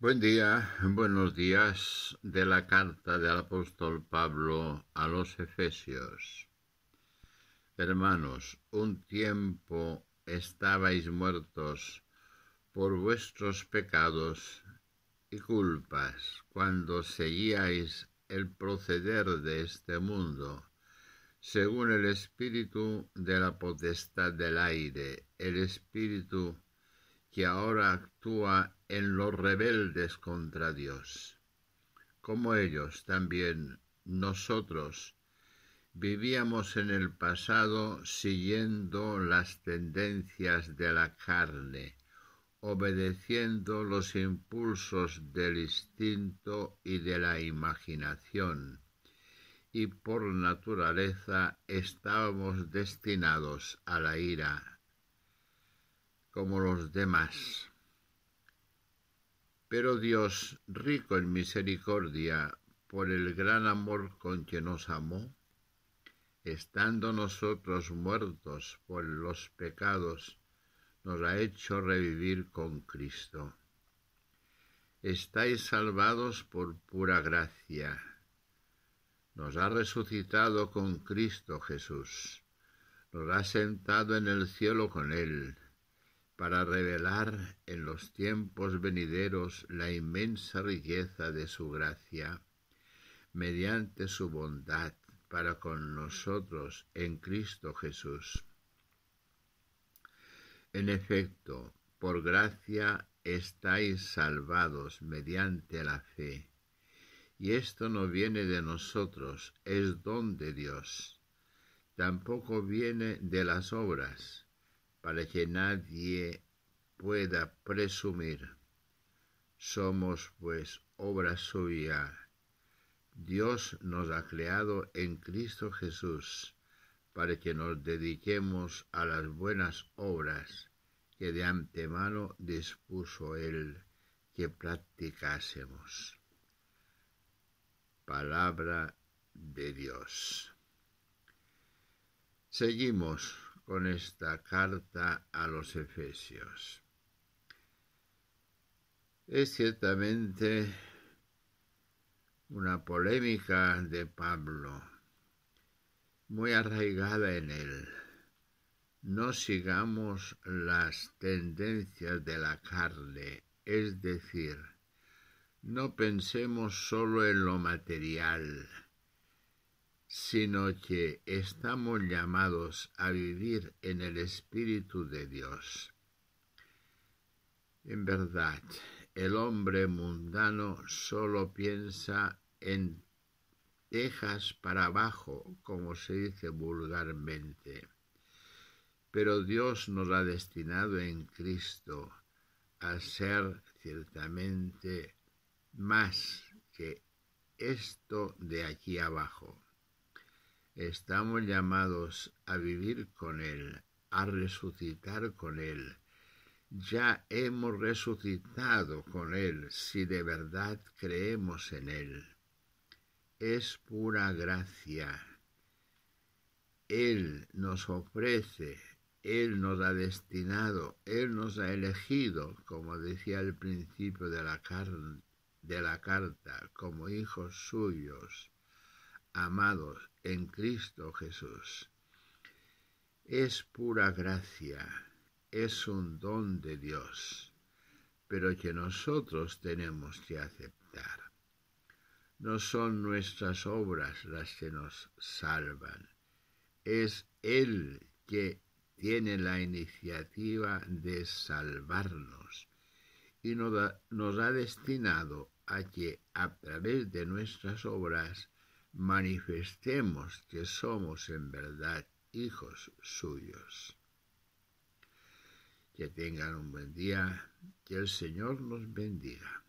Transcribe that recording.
Buen día, buenos días de la carta del apóstol Pablo a los Efesios. Hermanos, un tiempo estabais muertos por vuestros pecados y culpas cuando seguíais el proceder de este mundo, según el espíritu de la potestad del aire, el espíritu que ahora actúa en los rebeldes contra Dios. Como ellos también nosotros vivíamos en el pasado siguiendo las tendencias de la carne, obedeciendo los impulsos del instinto y de la imaginación, y por naturaleza estábamos destinados a la ira como los demás. Pero Dios, rico en misericordia, por el gran amor con que nos amó, estando nosotros muertos por los pecados, nos ha hecho revivir con Cristo. Estáis salvados por pura gracia. Nos ha resucitado con Cristo Jesús. Nos ha sentado en el cielo con Él para revelar en los tiempos venideros la inmensa riqueza de su gracia, mediante su bondad para con nosotros en Cristo Jesús. En efecto, por gracia estáis salvados mediante la fe. Y esto no viene de nosotros, es don de Dios. Tampoco viene de las obras, para que nadie pueda presumir. Somos pues obra suya. Dios nos ha creado en Cristo Jesús para que nos dediquemos a las buenas obras que de antemano dispuso Él que practicásemos. Palabra de Dios. Seguimos con esta carta a los Efesios. Es ciertamente una polémica de Pablo, muy arraigada en él. No sigamos las tendencias de la carne, es decir, no pensemos solo en lo material, sino que estamos llamados a vivir en el Espíritu de Dios. En verdad, el hombre mundano solo piensa en tejas para abajo, como se dice vulgarmente. Pero Dios nos ha destinado en Cristo a ser ciertamente más que esto de aquí abajo. Estamos llamados a vivir con Él, a resucitar con Él. Ya hemos resucitado con Él si de verdad creemos en Él. Es pura gracia. Él nos ofrece, Él nos ha destinado, Él nos ha elegido, como decía el principio de la, de la carta, como hijos suyos amados en Cristo Jesús. Es pura gracia, es un don de Dios, pero que nosotros tenemos que aceptar. No son nuestras obras las que nos salvan, es Él que tiene la iniciativa de salvarnos y nos, ha destinado a que a través de nuestras obras manifestemos que somos en verdad hijos suyos. Que tengan un buen día, que el Señor nos bendiga.